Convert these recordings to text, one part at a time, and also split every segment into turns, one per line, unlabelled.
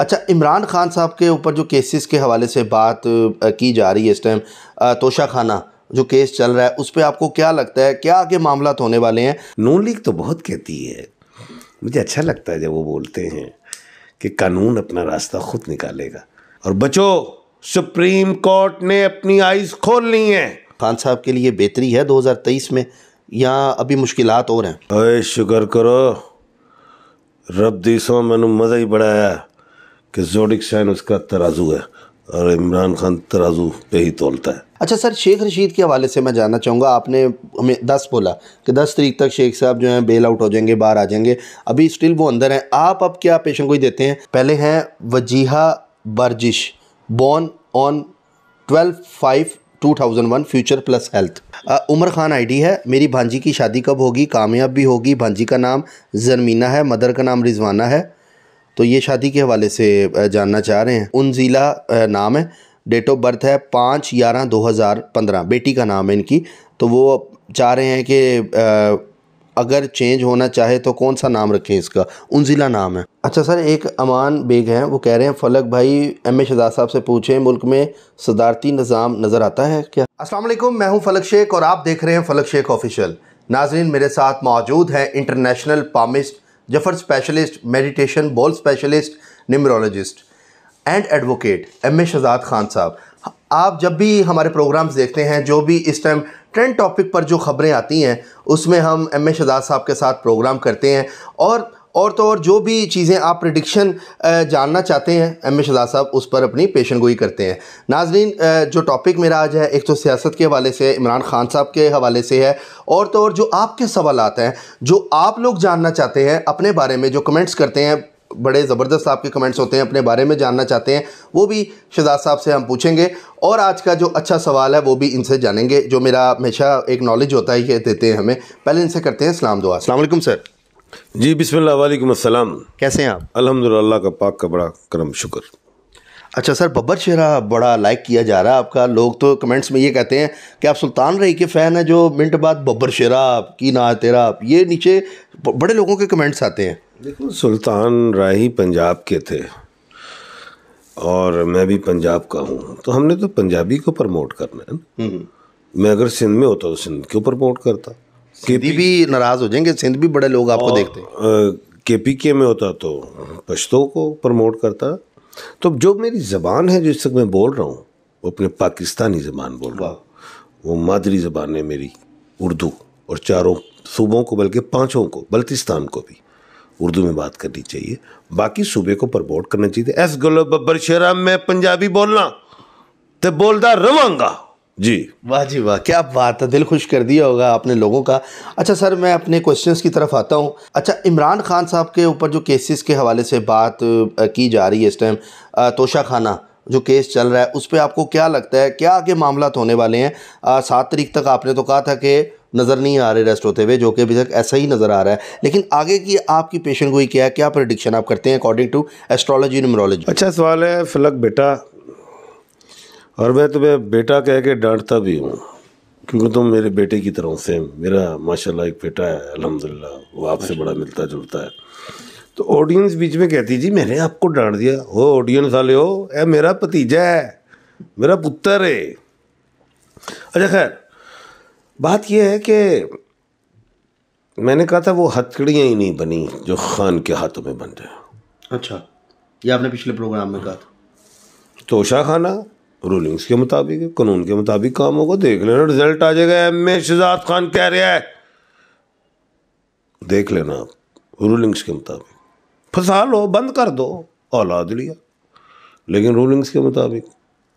अच्छा इमरान खान साहब के ऊपर जो केसेस के हवाले से बात की जा रही है इस टाइम तोशा खाना जो केस चल रहा है उस पर आपको क्या लगता है क्या आगे मामला होने वाले हैं नून लीग तो बहुत कहती है मुझे अच्छा लगता है जब वो बोलते हैं कि कानून अपना रास्ता खुद निकालेगा और बचो सुप्रीम कोर्ट ने अपनी आइज खोल ली है खान साहब के लिए बेहतरी है 2023 में या अभी मुश्किल और हैं शुक्र करो रब दिसो मैं मज़ा ही बढ़ाया
कि जोडिक शाइन उसका तराजू है और इमरान खान तराजू पे ही तोलता है
अच्छा सर शेख रशीद के हवाले से मैं जानना चाहूँगा आपने हमें दस बोला कि दस तरीक तक शेख साहब जो हैं बेल आउट हो जाएंगे बाहर आ जाएंगे अभी स्टिल वो अंदर हैं आप अब क्या पेशन कोई देते हैं पहले हैं Wajiha Barjish born on twelve five 2001 future plus health Umar Khan ID है मेरी भांजी की शादी कब होगी कामयाब भी होगी भांजी का नाम जरमीना है मदर का नाम रिजवाना है तो ये शादी के हवाले से जानना चाह रहे हैं उन ज़िला नाम है डेट ऑफ बर्थ है पाँच ग्यारह दो हज़ार पंद्रह बेटी का नाम है इनकी तो वो चाह रहे हैं कि अगर चेंज होना चाहे तो कौन सा नाम रखें इसका उन ज़िला नाम है अच्छा सर एक अमान बेग हैं वो कह रहे हैं फलक भाई एम ए शहजाद साहब से पूछें मुल्क में सदारती निज़ाम नज़र आता है क्या असल मैं हूं फलक शेख और आप देख रहे हैं फलक शेख ऑफिशियल नाजरीन मेरे साथ मौजूद हैं international palmist Zafar specialist meditation ball specialist numerologist and advocate M A Shahzad Khan sahab आप जब भी हमारे प्रोग्राम्स देखते हैं जो भी इस टाइम ट्रेंड टॉपिक पर जो खबरें आती हैं उसमें हम एम ए शहजाद साहब के साथ प्रोग्राम करते हैं और और तो और जो भी चीज़ें आप प्रडिक्शन जानना चाहते हैं एम ए शदाद साहब उस पर अपनी पेशन गोई करते हैं नाजरीन जो टॉपिक मेरा आज है एक तो सियासत के हवाले से इमरान खान साहब के हवाले से है और तो और जो आपके सवाल हैं जो आप लोग जानना चाहते हैं अपने बारे में जो कमेंट्स करते हैं बड़े ज़बरदस्त आपके कमेंट्स होते हैं अपने बारे में जानना चाहते हैं वो भी शहजाद साहब से हम पूछेंगे और आज का जो अच्छा सवाल है वो भी इनसे जानेंगे जो मेरा हमेशा एक नॉलेज होता है ये देते हैं हमें पहले इनसे करते हैं सलाम दुआ सलामकुम सर
जी बिस्मिल्लाह वालेकुम अस्सलाम कैसे हैं आप अल्हम्दुलिल्लाह का पाक का बड़ा करम शुक्र
अच्छा सर बब्बर शेरा बड़ा लाइक किया जा रहा है आपका लोग तो कमेंट्स में ये कहते हैं कि आप सुल्तान रही के फ़ैन हैं जो मिनट बाद बब्बर शेरा की ना तेरा आप ये नीचे बड़े लोगों के कमेंट्स आते हैं देखो
सुल्तान राही पंजाब के थे और मैं भी पंजाब का हूँ तो हमने तो पंजाबी को प्रमोट करना है हम्म। मैं अगर सिंध में होता तो सिंध क्यों प्रमोट करता सिंधी भी नाराज़ हो जाएंगे सिंध भी बड़े लोग आपको देखते हैं के पी के में होता तो पश्तों को प्रमोट करता तो जो मेरी ज़बान है जिस तक मैं बोल रहा हूँ वो अपने पाकिस्तानी ज़बान बोल रहा हूँ वो मादरी ज़बान है मेरी उर्दू और चारों सूबों को बल्कि पाँचों को बल्तिस्तान को भी उर्दू में बात करनी चाहिए बाकी सूबे को प्रमोट करना चाहिए एस गलो बब्बर शेरा में पंजाबी बोलना तो बोलता रवांगा
जी वाह जी वाह क्या बात है दिल खुश कर दिया होगा आपने लोगों का अच्छा सर मैं अपने क्वेश्चंस की तरफ आता हूँ अच्छा इमरान खान साहब के ऊपर जो केसेस के हवाले से बात की जा रही है इस टाइम तोशा खाना जो केस चल रहा है उस पर आपको क्या लगता है क्या आगे मामला तो होने वाले हैं सात तारीख तक आपने तो कहा था कि नज़र नहीं आ रहे रेस्ट होते हुए जो कि अभी तक ऐसा ही नज़र आ रहा है लेकिन आगे की आपकी पेशन गोई क्या है क्या प्रडिक्शन आप करते हैं अकॉर्डिंग टू एस्ट्रोलॉजी न्यूमरोलॉजी अच्छा सवाल है फलक बेटा और मैं तुम्हें बेटा कह के डांटता
भी हूँ क्योंकि तुम मेरे बेटे की तरह सेम मेरा माशाल्लाह एक बेटा है अलहमदिल्ला वो आपसे बड़ा अच्छा। मिलता जुलता है तो ऑडियंस बीच में कहती जी मैंने आपको डांट दिया हो ऑडियंस वाले हो ए मेरा भतीजा है मेरा पुत्र है अच्छा खैर बात यह है कि मैंने कहा था वो हथकड़ियाँ ही नहीं बनी जो खान के हाथों में बन जाए
अच्छा ये आपने पिछले प्रोग्राम में कहा था
तोशा खाना रूलिंग्स के मुताबिक कानून के मुताबिक काम होगा देख लेना रिजल्ट आ जाएगा एम ए शहजाद खान कह रहा है देख लेना आप रूलिंग्स के मुताबिक फंसा लो बंद कर दो औलाद लिया लेकिन रूलिंग्स के मुताबिक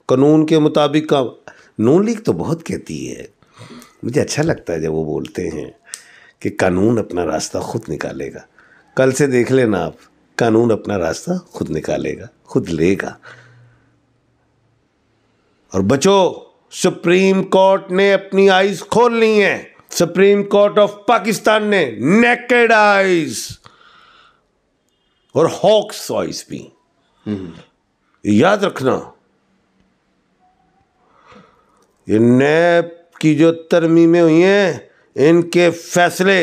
कानून के मुताबिक काम नून लीग तो बहुत कहती है मुझे अच्छा लगता है जब वो बोलते हैं कि कानून अपना रास्ता खुद निकालेगा कल से देख लेना आप कानून अपना रास्ता खुद निकालेगा खुद लेगा और बचो सुप्रीम कोर्ट ने अपनी आईज खोल ली है सुप्रीम कोर्ट ऑफ पाकिस्तान ने नेकेड आईज और हॉक्स आईज भी याद रखना ये नैब की जो तरमीमें हुई हैं इनके फैसले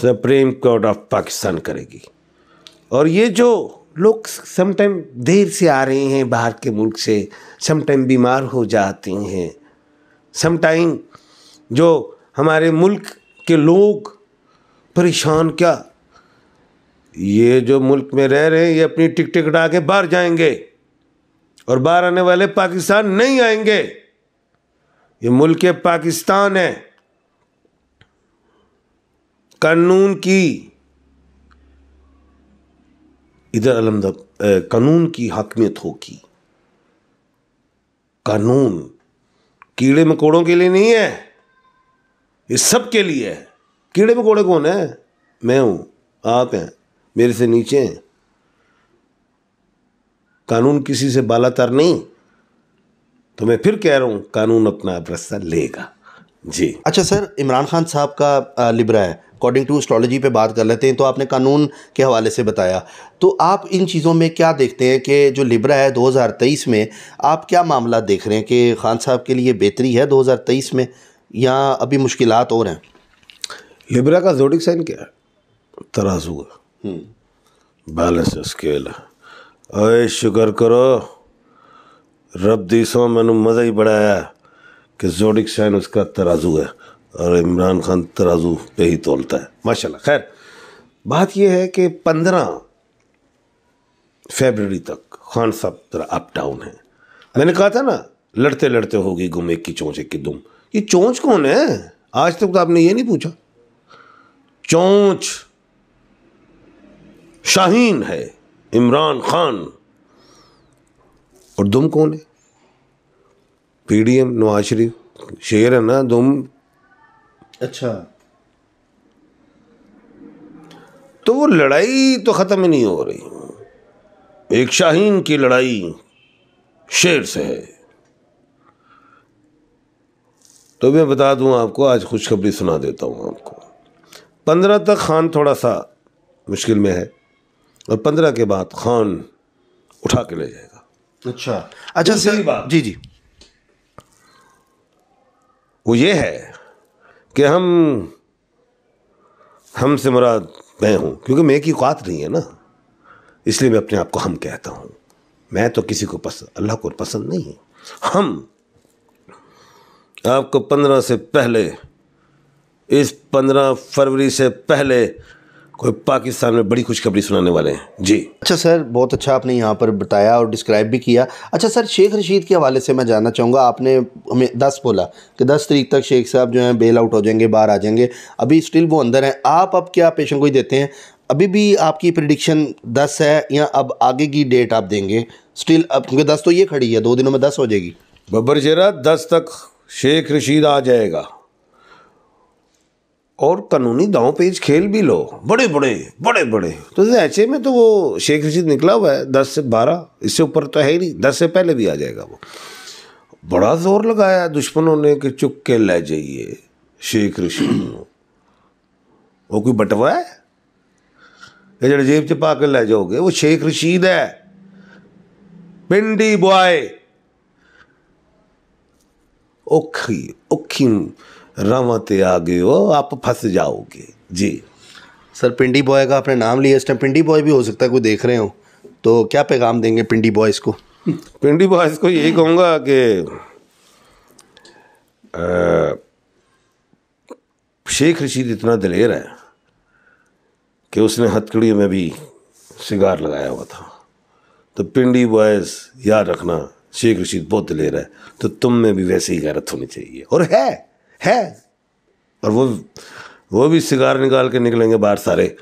सुप्रीम कोर्ट ऑफ पाकिस्तान करेगी और ये जो लोग समटाइम देर से आ रहे हैं बाहर के मुल्क से समटाइम बीमार हो जाते हैं समटाइम जो हमारे मुल्क के लोग परेशान क्या ये जो मुल्क में रह रहे हैं ये अपनी टिक टिकटा के बाहर जाएंगे और बाहर आने वाले पाकिस्तान नहीं आएंगे ये मुल्क पाकिस्तान है कानून की इधर अलमद कानून की हाकमियत होगी कानून कीड़े मकोड़ों के लिए नहीं है ये सब के लिए है कीड़े मकोड़े कौन है मैं हूं आप हैं मेरे से नीचे हैं कानून किसी से बाला तर नहीं
तो मैं फिर कह रहा हूं कानून अपना रास्ता लेगा जी अच्छा सर इमरान खान साहब का लिब्रा है अकॉर्डिंग टू एस्ट्रोलॉजी पे बात कर लेते हैं तो आपने कानून के हवाले से बताया तो आप इन चीज़ों में क्या देखते हैं कि जो लिब्रा है 2023 में आप क्या मामला देख रहे हैं कि खान साहब के लिए बेहतरी है 2023 में या अभी मुश्किल और हैं लिब्रा का जोडिक साइन क्या है
तराजू है बैलेंस हम्म। स्केल है शुक्र करो रब दिसो मैनू मज़ा ही बढ़ाया है कि जोडिक शाइन उसका तराजू है और इमरान खान तराजू पे ही तोलता है माशाल्लाह खैर बात यह है कि पंद्रह फेबररी तक खान साहब जरा अप डाउन है मैंने कहा था ना लड़ते लड़ते होगी गुम एक की चोंच एक की दुम ये चोंच कौन है आज तक तो आपने ये नहीं पूछा चोंच शाहीन है इमरान खान और दुम कौन है पीडीएम नवाज शरीफ शेर है ना तुम अच्छा तो वो लड़ाई तो ख़त्म ही नहीं हो रही एक शाहीन की लड़ाई शेर से है तो मैं बता दूं आपको आज खुशखबरी सुना देता हूं आपको पंद्रह तक खान थोड़ा सा मुश्किल में है और पंद्रह के बाद खान उठा के ले जाएगा अच्छा
अच्छा सही बात
जी जी वो ये है कि हम हम से मुराद मैं हूँ क्योंकि मैं की औकात नहीं है ना इसलिए मैं अपने आप को हम कहता हूँ मैं तो किसी को पसंद अल्लाह को पसंद नहीं है हम आपको पंद्रह से पहले इस पंद्रह फरवरी से पहले कोई पाकिस्तान में बड़ी खुशखबरी सुनाने वाले
हैं जी अच्छा सर बहुत अच्छा आपने यहाँ पर बताया और डिस्क्राइब भी किया अच्छा सर शेख रशीद के हवाले से मैं जानना चाहूँगा आपने हमें दस बोला कि दस तरीक तक शेख साहब जो हैं बेल आउट हो जाएंगे बाहर आ जाएंगे अभी स्टिल वो अंदर हैं आप अब क्या पेशन ही देते हैं अभी भी आपकी प्रडिक्शन दस है या अब आगे की डेट आप देंगे स्टिल अब क्योंकि दस तो ये खड़ी है दो दिनों में दस हो जाएगी बब्बर शेरा दस तक शेख रशीद आ जाएगा
और कानूनी दाव पेज खेल भी लो बड़े बड़े बड़े बड़े तो ऐसे में तो वो शेख रशीद निकला हुआ है दस से बारह इससे ऊपर तो है ही नहीं दस से पहले भी आ जाएगा वो बड़ा जोर लगाया दुश्मनों ने कि चुप के ले जाइए शेख रशीद वो कोई बटवा है ये जरा जेब च के ले जाओगे वो शेख रशीद है पिंडी बॉय औखी औखी रवते आगे
हो आप फंस जाओगे जी सर पिंडी बॉय का आपने नाम लिया इस टाइम पिंडी बॉय भी हो सकता है कोई देख रहे हो तो क्या पैगाम देंगे पिंडी बॉयज़ को पिंडी बॉयज़ को यही कहूँगा कि
शेख रशीद इतना दिलेर है कि उसने हथकड़ी में भी सिगार लगाया हुआ था तो पिंडी बॉयज़ याद रखना शेख रशीद बहुत दिलेर है तो तुम में भी वैसे ही गैरत होनी चाहिए और है है और वो
वो भी सिगार निकाल के निकलेंगे बाहर सारे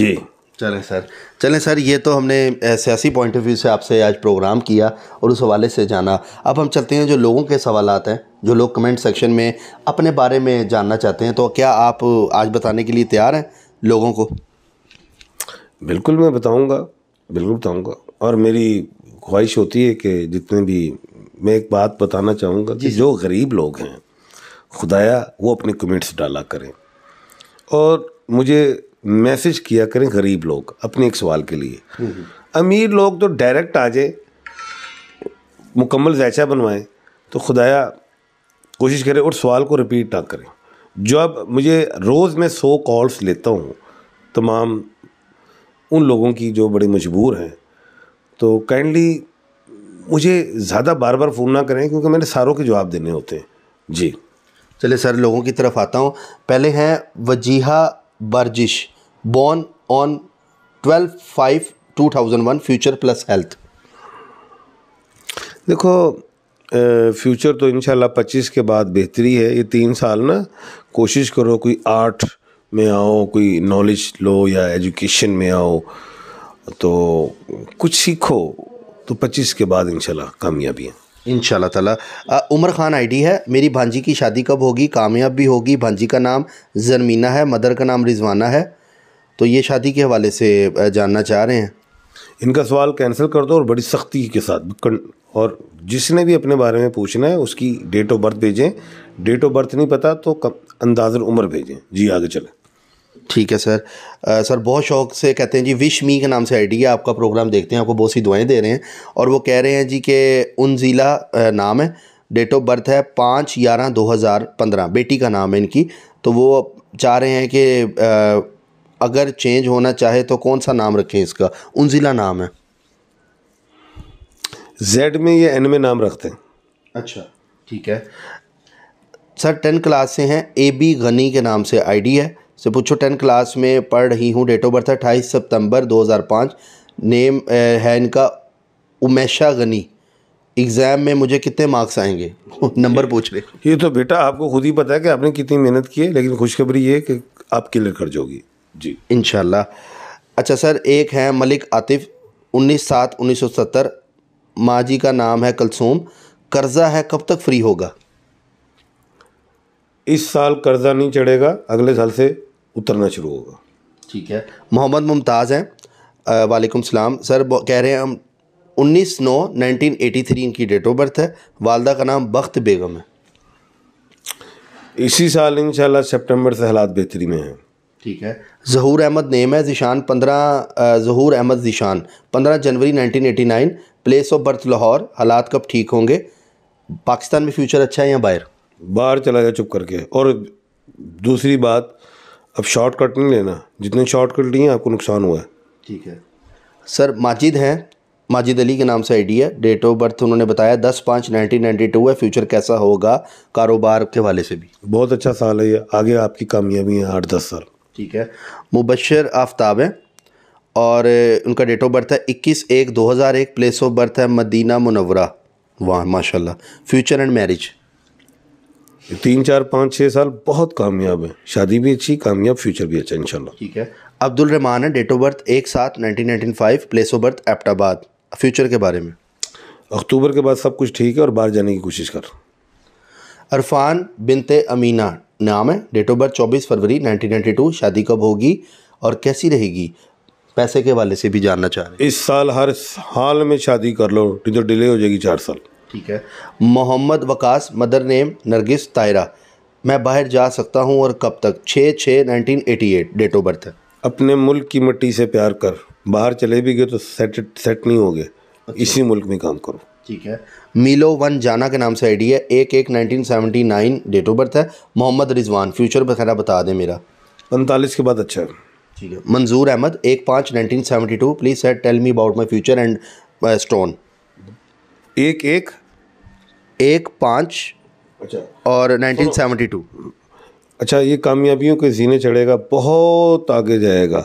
जी चलें सर चलें सर ये तो हमने सियासी पॉइंट ऑफ व्यू से आपसे आज प्रोग्राम किया और उस हवाले से जाना अब हम चलते हैं जो लोगों के सवाल हैं जो लोग कमेंट सेक्शन में अपने बारे में जानना चाहते हैं तो क्या आप आज बताने के लिए तैयार हैं लोगों को बिल्कुल
मैं बताऊंगा बिल्कुल बताऊंगा और मेरी ख्वाहिश होती है कि जितने भी मैं एक बात बताना चाहूँगा कि जो गरीब लोग हैं खुदाया वो अपने कमेंट्स डाला करें और मुझे मैसेज किया करें गरीब लोग अपने एक सवाल के लिए अमीर लोग तो डायरेक्ट आ जाए मुकम्मल जायचा बनवाएं तो खुदाया कोशिश करें और सवाल को रिपीट ना करें जो अब मुझे रोज़ मैं सौ कॉल्स लेता हूँ तमाम उन लोगों की जो बड़े मजबूर हैं तो काइंडली मुझे ज़्यादा बार
बार फ़ोन ना करें क्योंकि मैंने सारों के जवाब देने होते हैं जी चले सर लोगों की तरफ आता हूँ पहले हैं Wajiha Barjish born on twelve five two thousand one future plus health
देखो फ्यूचर तो इनशाला पच्चीस के बाद बेहतरी है ये तीन साल ना कोशिश करो कोई आर्ट में आओ कोई नॉलेज लो या एजुकेशन में आओ
तो कुछ सीखो तो पच्चीस के बाद इंशाल्लाह कामयाबी है इन ताला उमर ख़ान आईडी है मेरी भांजी की शादी कब होगी कामयाब भी होगी भांजी का नाम जरमीना है मदर का नाम रिजवाना है तो ये शादी के हवाले से जानना चाह रहे हैं
इनका सवाल कैंसिल कर दो और बड़ी सख्ती के साथ और जिसने भी अपने बारे में पूछना है उसकी डेट ऑफ बर्थ भेजें डेट ऑफ बर्थ नहीं पता तो अंदाजन
उम्र भेजें जी आगे चलें ठीक है सर आ, सर बहुत शौक से कहते हैं जी विश मी के नाम से आईडी है आपका प्रोग्राम देखते हैं आपको बहुत सी दुआएं दे रहे हैं और वो कह रहे हैं जी के उन ज़िला uh, नाम है डेट ऑफ बर्थ है पाँच ग्यारह दो हज़ार पंद्रह बेटी का नाम है इनकी तो वो चाह रहे हैं कि uh, अगर चेंज होना चाहे तो कौन सा नाम रखें इसका उन ज़िला नाम है जेड में या एन में नाम रखते हैं अच्छा ठीक है सर टेन क्लास से हैं ए बी गनी के नाम से आईडी है से पूछो टेंथ क्लास में पढ़ रही हूँ डेट ऑफ बर्थ अट्ठाईस सितंबर 2005 नेम है इनका उमेशा गनी एग्ज़ाम में मुझे कितने मार्क्स आएंगे नंबर पूछ रहे ये तो बेटा आपको खुद ही पता है कि आपने कितनी मेहनत की है लेकिन खुशखबरी ये कि आप क्लियर कर जाओगी जी इन अच्छा सर एक है मलिक आतिफ उन्नीस सात उन्नीस सौ सत्तर माँ जी का नाम है कलसूम कर्ज़ा है कब तक फ्री होगा इस साल कर्ज़ा नहीं चढ़ेगा अगले साल से उतरना शुरू होगा ठीक है मोहम्मद मुमताज़ हैं वालेकुम सलाम सर कह रहे हैं हम 19 नौ 1983 इनकी डेट ऑफ बर्थ है वालदा का नाम बख्त बेगम है इसी साल इन सितंबर से हालात बेहतरी में हैं ठीक है जहूर अहमद नेम है जिशान पंद्रह जहूर अहमद जिशान पंद्रह जनवरी 1989 प्लेस ऑफ बर्थ लाहौर हालात कब ठीक होंगे पाकिस्तान में फ्यूचर अच्छा है या बाहर बाहर चला गया चुप करके और दूसरी बात अब शॉर्ट कट नहीं लेना जितने शॉर्ट कट लिए आपको नुकसान हुआ है ठीक है सर माजिद हैं माजिद अली के नाम से आईडी है डेट ऑफ बर्थ उन्होंने बताया दस पाँच नाइनटीन नाइन्टी टू है फ्यूचर कैसा होगा कारोबार के वाले से भी बहुत अच्छा साल है ये आगे आपकी कामयाबी है आठ दस साल ठीक है मुबशर आफ्ताब हैं और उनका डेट ऑफ बर्थ है इक्कीस एक दो हज़ार एक प्लेस ऑफ बर्थ है मदीना मुनवरा वाह माशाल्लाह फ्यूचर एंड मैरिज तीन चार पाँच छः साल बहुत कामयाब है शादी भी अच्छी कामयाब फ्यूचर भी अच्छा इंशाल्लाह ठीक है अब्दुल रहमान है डेट ऑफ बर्थ एक सात nineteen nineteen five place of birth Abbottabad future के बारे में अक्टूबर के बाद सब कुछ ठीक है और बाहर जाने की कोशिश कर अरफान बिनते अमीना नाम है डेट ऑफ बर्थ चौबीस फरवरी नाइनटीन नाइन्टी टू शादी कब होगी और कैसी रहेगी पैसे के वाले से भी जानना चाह रहे इस साल हर हाल में शादी कर लो नहीं तो डिले हो जाएगी चार साल ठीक है मोहम्मद वकास मदर नेम नरगिस तायरा मैं बाहर जा सकता हूँ और कब तक छः छः nineteen eighty eight date of birth है अपने मुल्क की मिट्टी से प्यार कर बाहर चले भी गए तो सेट सेट नहीं हो गए अच्छा। इसी मुल्क में काम करो ठीक है मिलो वन जाना के नाम से आई है एक एक nineteen seventy nine date of birth है मोहम्मद रिजवान फ्यूचर बखेरा बता दें मेरा पैंतालीस के बाद अच्छा है ठीक है मंजूर अहमद एक पाँच nineteen seventy two please set tell me about my future and stone एक एक एक पाँच अच्छा और 1972 अच्छा ये
कामयाबियों के जीने चढ़ेगा बहुत आगे जाएगा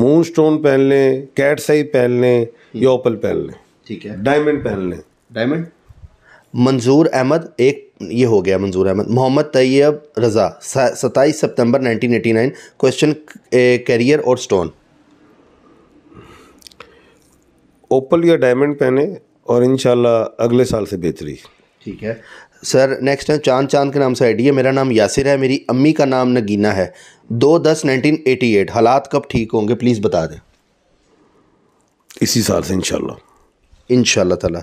मून स्टोन पहन लें
कैट सही पहन लें या हम्म। ओपल पहन लें ठीक है डायमंड पहन लें डायमंड मंजूर अहमद एक ये हो गया मंजूर अहमद मोहम्मद तैयब रज़ा सताईस सितंबर 1989 क्वेश्चन करियर और स्टोन ओपल या डायमंड पहने और इन अगले साल से बेहतरी ठीक है सर नेक्स्ट है चांद चांद के नाम से आईडी है मेरा नाम यासिर है मेरी अम्मी का नाम नगीना है दो दस नाइनटीन एटी एट हालात कब ठीक होंगे प्लीज़ बता दें इसी साल से इनशाला इन तला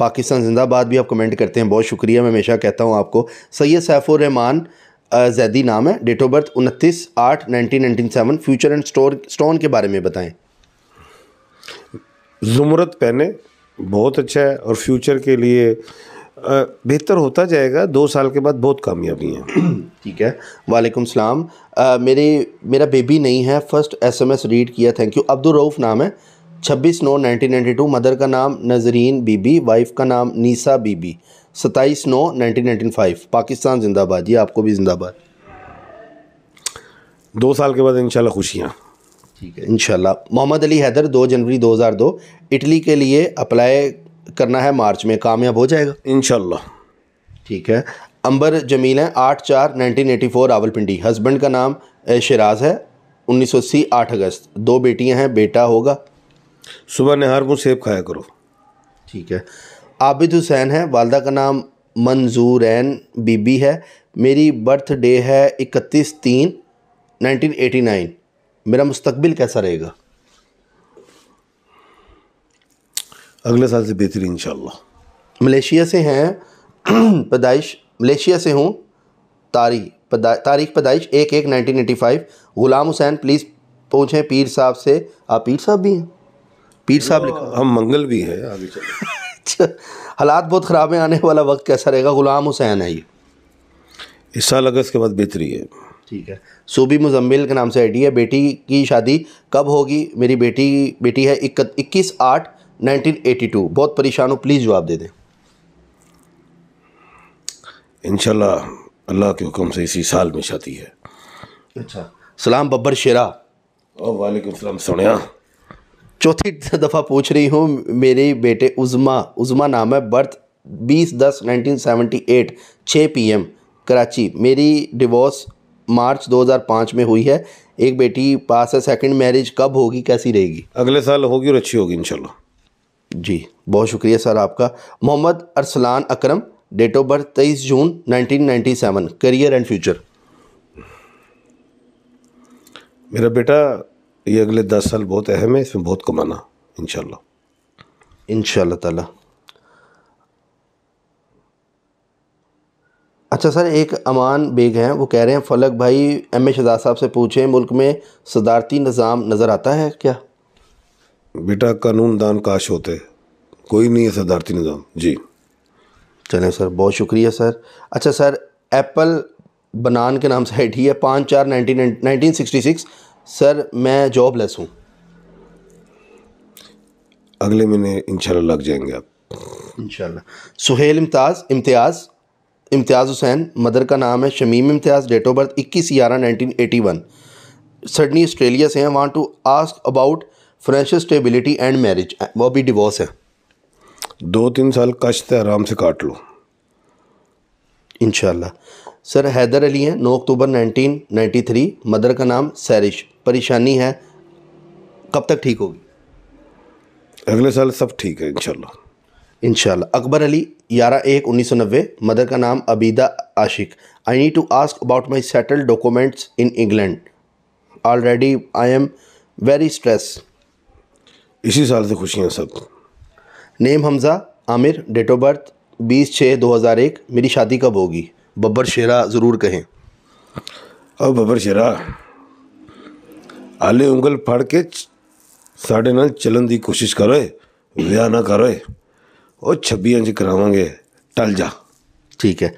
पाकिस्तान जिंदाबाद भी आप कमेंट करते हैं बहुत शुक्रिया मैं हमेशा कहता हूँ आपको सैयद सैफुररहमान जैदी नाम है डेट ऑफ बर्थ उनतीस आठ nineteen nineteen seven future and store stone के बारे में बताएं
ज़ुमरत पहने बहुत अच्छा है और फ्यूचर के लिए
बेहतर होता जाएगा दो साल के बाद बहुत कामयाबी है ठीक है वालेकुम सलाम मेरे मेरा बेबी नहीं है फर्स्ट एसएमएस रीड किया थैंक यू अब्दुल रऊफ़ नाम है छब्बीस नौ नाइनटीन नाइन्टी टू मदर का नाम नजरीन बीबी वाइफ का नाम नीसा बीबी सत्ताईस नौ नाइनटीन नाइनटीन फाइव पाकिस्तान जिंदाबाद ये आपको भी जिंदाबाद दो साल के बाद इनशाला खुशियाँ ठीक है इनशाला मोहम्मद अली हैदर दो जनवरी दो हज़ार दो इटली के लिए अप्लाई करना है मार्च में कामयाब हो जाएगा इन ठीक है अंबर जमील है आठ चार nineteen eighty four Rawalpindi husband का नाम शराज है उन्नीस सौ अस्सी आठ अगस्त दो बेटियां हैं बेटा होगा सुबह नहार मुँह सेब खाया करो ठीक है आबिद हुसैन है वालदा का नाम मंजूरैन बीबी है मेरी बर्थडे है इकतीस तीन नाइनटीन एटी नाइन मेरा मुस्तबिल कैसा रहेगा अगले साल से बेहतरीन इन मलेशिया से हैं पैदाइश मलेशिया से हूँ तारी पदा, तारीख पैदाइश एक एक nineteen eighty five Ghulam Hussain please पूछें पीर साहब से आप पीर साहब भी हैं पीर साहब लिखा हाँ। हम मंगल भी हैं आगे अच्छा, हालात बहुत ख़राब हैं आने वाला वक्त कैसा रहेगा ग़ुलाम हुसैन है ये इस साल अगस्त के बाद बेहतरी है ठीक है सूबी मुजम्मिल के नाम से आईडी है बेटी की शादी कब होगी मेरी बेटी बेटी है इक्कीस आठ 1982 बहुत परेशान हो प्लीज़ जवाब दे दें
इन अल्लाह के हुक्म से इसी साल में शादी
है अच्छा सलाम बब्बर शेरा और वालेकुम सलाम सुनिया चौथी दफ़ा पूछ रही हूँ मेरे बेटे उज़मा उज़मा नाम है बर्थ 20 दस 1978 6 पीएम कराची मेरी डिवोर्स मार्च 2005 में हुई है एक बेटी पास है सेकंड मैरिज कब होगी कैसी रहेगी अगले साल होगी और अच्छी होगी इंशाल्लाह जी बहुत शुक्रिया सर आपका Mohammad Arsalan Akram date of birth तेईस जून 1997 करियर एंड फ्यूचर
मेरा बेटा ये अगले दस साल बहुत अहम है इसमें बहुत कमाना इन इन तला
अच्छा सर एक अमान बेग हैं वो कह रहे हैं फलक भाई एम ए शहजाद साहब से पूछें मुल्क में सदारती निज़ाम नज़र आता है क्या बेटा कानून दान काश होते कोई नहीं है सर निज़ाम जी चले सर बहुत शुक्रिया सर अच्छा सर एप्पल बनान के नाम से हेड ही है पाँच चार nineteen nineteen sixty six sir मैं जॉब लेस हूँ अगले महीने इंशाल्लाह लग जाएंगे आप इंशाल्लाह सुहेल इम्तियाज इम्तियाज़ इम्तियाज़ हुसैन मदर का नाम है Shamim Imtiaz date of birth इक्कीस ग्यारह nineteen eighty one Sydney Australia से हैं want to ask about financial stability and marriage वो भी डिवोर्स है दो तीन साल कश्त है आराम से काट लो इनशाला सर हैदर अली हैं नौ अक्टूबर 1993 मदर का नाम सैरिश परेशानी है कब तक ठीक होगी अगले साल सब ठीक है इनशाला इनशाला अकबर अली ग्यारह एक उन्नीस सौ नब्बे मदर का नाम Abida Ashiq I need to ask about my settle documents in England already I am very stress इसी साल से खुशियाँ सब name Hamza Aamir date of birth बीस छः दो हज़ार एक मेरी शादी कब होगी बब्बर शेरा ज़रूर कहें अब बब्बर शेरा आले उंगल फाड़ के
साढ़े नाल चलन की कोशिश करो विवाह ना करो और 26 ਇੰਚ ਕਰਾਵਾਂਗੇ
टल जा ठीक है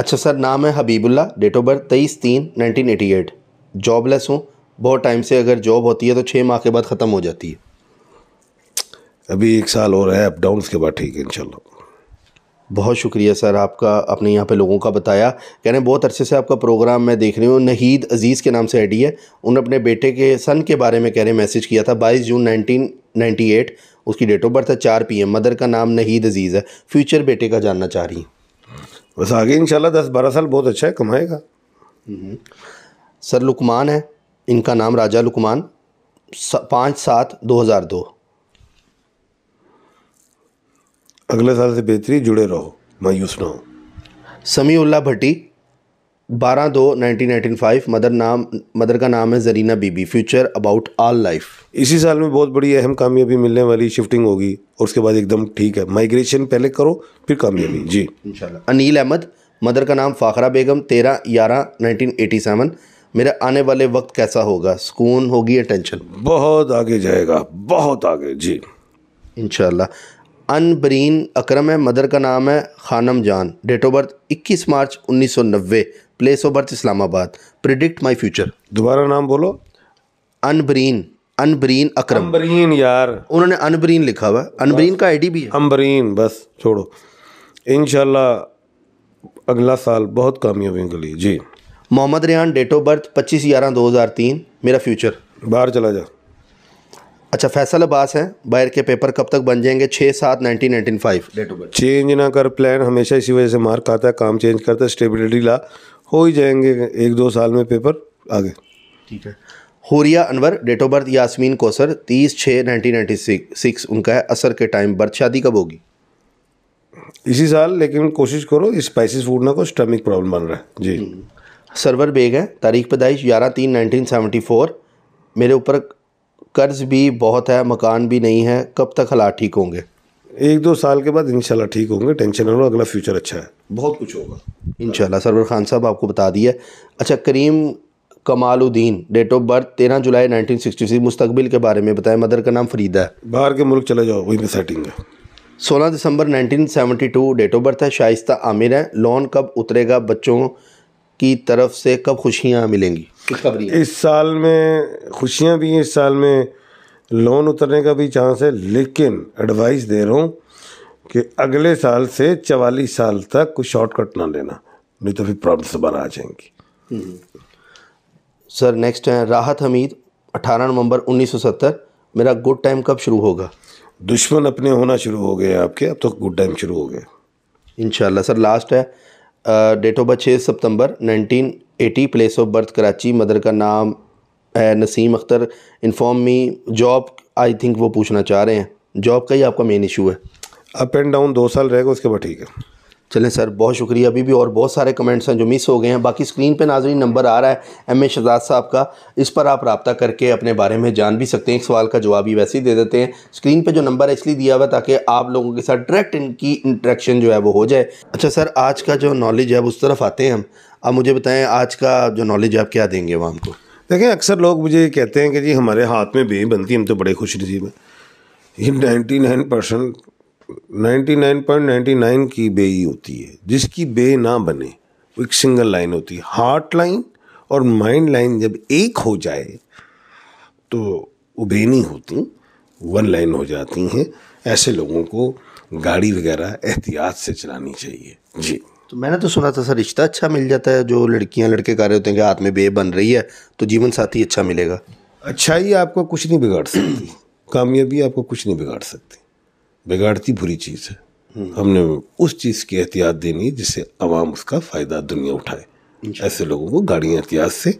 अच्छा सर नाम है हबीबुल्ला डेट ऑफ बर्थ तेईस तीन नाइनटीन एटी एट जॉबलेस हूँ बहुत टाइम से अगर जॉब होती है तो छः माह के बाद ख़त्म हो जाती है अभी एक साल हो रहा है अप डाउन के बाद ठीक है इंशाल्लाह बहुत शुक्रिया सर आपका अपने यहाँ पे लोगों का बताया कह रहे हैं बहुत अरसे से आपका प्रोग्राम मैं देख रही हूँ नहीद अज़ीज़ के नाम से आईडी है उन्होंने अपने बेटे के सन के बारे में कह रहे मैसेज किया था 22 जून 1998 उसकी डेट ऑफ बर्थ है चार पी एम मदर का नाम नहीद अज़ीज़ है फ्यूचर बेटे का जानना चाह रही हूँ बस आगे इन दस बारह साल बहुत अच्छा है कमाएगा हम्म। सर लुकमान है इनका नाम राजा लुकमान पाँच सात दो हज़ार दो अगले साल से बेहतरी जुड़े रहो मायूस ना हो उल्ला भट्टी बारह दो nineteen eighteen five mother name mother का नाम है Zarina Bibi future about all life इसी साल में बहुत बड़ी अहम कामयाबी मिलने वाली शिफ्टिंग होगी और उसके बाद एकदम ठीक है माइग्रेशन पहले करो फिर कामयाबी जी इंशाल्लाह अनिल अहमद मदर का नाम फ़ाखरा बेगम तेरह ग्यारह नाइनटीन एटी सेवन मेरा आने वाले वक्त कैसा होगा सुकून होगी या टेंशन बहुत आगे जाएगा बहुत आगे जी इंशाल्लाह अनबरीन अक्रम है मदर का नाम है Khanam Jan date of birth 21 मार्च 1990 place of birth Islamabad predict my future दोबारा नाम बोलो अनबरीन अनबरीन अक्रम अम्बरीन यार उन्होंने अनबरीन लिखा हुआ अनबरीन का आईडी भी है अम्बरीन बस छोड़ो इन अगला साल बहुत कामयाब के लिए जी Mohammad Rehan date of birth पच्चीस ग्यारह दो हज़ार तीन मेरा फ्यूचर बाहर चला जा अच्छा फैसल अब्बास हैं बाहर के पेपर कब तक बन जाएंगे छः सात nineteen nineteen five date of birth change
ना कर प्लान हमेशा इसी वजह से मार्क आता है काम चेंज करता है स्टेबिलिटी ला हो ही जाएंगे एक दो
साल में पेपर आगे ठीक है Horia Anwar date of birth Yasmeen Kausar तीस छः नाइनटीन नाइन्टी सिक्स उनका है असर के टाइम बर्थ शादी कब होगी इसी साल लेकिन कोशिश करो स्पाइसिस फूड ना को स्टमिक प्रॉब्लम बन रहा है जी हम्म। सरवर बेग है तारीख पैदाइश ग्यारह तीन नाइनटीन सेवेंटी फोर मेरे ऊपर कर्ज़ भी बहुत है मकान भी नहीं है कब तक हालात ठीक होंगे एक दो साल के बाद इंशाल्लाह ठीक होंगे टेंशन ना लो अगला फ्यूचर अच्छा है बहुत कुछ होगा इंशाल्लाह सरवर खान साहब आपको बता दिया अच्छा Karim Kamaluddin date of birth तेरह जुलाई नाइनटीन सिक्सटी सिक्स मुस्तबिल के बारे में बताएं मदर का नाम फरीदा है बाहर के मुल्क चले जाओ वहीं पर सेटिंग है सोलह दिसंबर nineteen two date of birth है शाइस्ता आमिर है लोन कब उतरेगा बच्चों की तरफ से कब खुशियाँ मिलेंगी
खुशखबरी इस साल में खुशियाँ भी हैं इस साल में लोन उतरने का भी चांस है लेकिन एडवाइस दे रहा हूँ कि अगले साल से चवालीस साल तक कुछ शॉर्टकट ना लेना नहीं तो फिर प्रॉब्लम्स दोबारा आ जाएंगी
हम्म। सर नेक्स्ट है राहत हमीद 18 नवंबर 1970 मेरा गुड टाइम कब शुरू होगा दुश्मन अपने होना शुरू हो गए आपके अब तो गुड टाइम शुरू हो गए इन सर लास्ट है डेट ऑफ बर्थ छः सितंबर 1980 place of birth Karachi mother का नाम है Naseem Akhtar inform me job I think वो पूछना चाह रहे हैं जॉब का ही आपका मेन इशू है अप एंड डाउन दो साल रहेगा उसके बाद ठीक है चलें सर बहुत शुक्रिया अभी भी और बहुत सारे कमेंट्स हैं जो मिस हो गए हैं बाकी स्क्रीन पे नाजरी नंबर आ रहा है एम ए शजाद साहब का इस पर आप रबता करके अपने बारे में जान भी सकते हैं एक सवाल का जवाब ही वैसे ही दे देते हैं स्क्रीन पे जो नंबर है इसलिए दिया हुआ ताकि आप लोगों के साथ डायरेक्ट इनकी इंट्रैक्शन जो है वो हो जाए अच्छा सर आज का जो नॉलेज है उस तरफ आते हैं हम आप मुझे बताएँ आज का जो नॉलेज आप क्या देंगे वहाँ हमको देखें अक्सर लोग मुझे कहते हैं कि जी हमारे हाथ में बेई बनती हम तो बड़े
खुश नसीब हैं ये नाइन्टी नाइन परसेंट 99.99 की बेई होती है जिसकी बे ना बने वो एक सिंगल लाइन होती है हार्ट लाइन और माइंड लाइन जब एक हो जाए तो वो बे नहीं होती
वन लाइन हो जाती हैं ऐसे लोगों को गाड़ी वगैरह एहतियात से
चलानी चाहिए
जी तो मैंने तो सुना था सर रिश्ता अच्छा मिल जाता है जो लड़कियां लड़के कर रहे होते हैं कि हाथ में बे बन रही है तो जीवन साथी अच्छा मिलेगा अच्छा ही आपको कुछ नहीं बिगाड़ सकती
कामयाबी आपको कुछ नहीं बिगाड़ सकती बिगाड़ती बुरी चीज़ है हमने उस चीज़ की एहतियात देनी जिससे आवाम उसका फ़ायदा दुनिया उठाए ऐसे लोगों को गाड़ियाँ
एहतियात से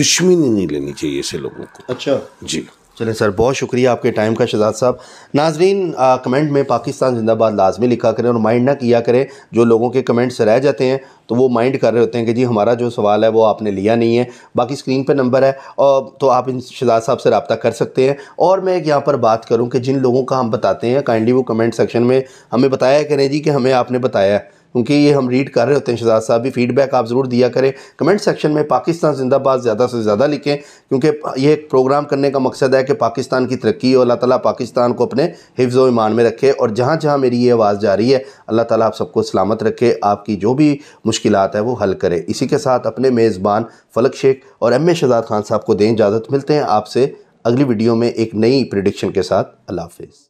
दुश्मनी नहीं लेनी चाहिए ऐसे लोगों को अच्छा जी चलें सर बहुत शुक्रिया आपके टाइम का शहजाद साहब नाजरीन आ, कमेंट में पाकिस्तान जिंदाबाद लाजमी लिखा करें और माइंड ना किया करें जो लोगों के कमेंट्स रह जाते हैं तो वो माइंड कर रहे होते हैं कि जी हमारा जो सवाल है वो आपने लिया नहीं है बाकी स्क्रीन पर नंबर है और तो आप इन शहजाद साहब से रबता कर सकते हैं और मैं एक यहाँ पर बात करूँ कि जिन लोगों का हम बताते हैं काइंडली वो कमेंट सेक्शन में हमें बताया करें जी कि हमें आपने बताया है क्योंकि ये हम रीड कर रहे होते हैं शहजाद साहब भी फीडबैक आप ज़रूर दिया करें कमेंट सेक्शन में पाकिस्तान जिंदाबाद ज़्यादा से ज़्यादा लिखें क्योंकि ये एक प्रोग्राम करने का मकसद है कि पाकिस्तान की तरक्की और अल्लाह ताला पाकिस्तान को अपने हिफ्ज़ ईमान में रखे और जहाँ जहाँ मेरी ये आवाज़ जा रही है अल्लाह ताला आप सबको सलामत रखे आपकी जो भी मुश्किल है वो हल करें इसी के साथ अपने मेज़बान फलक शेख और एम ए शहजाद खान साहब को दें इजाज़त मिलते हैं आपसे अगली वीडियो में एक नई प्रडिक्शन के साथ अल्लाह हाफिज़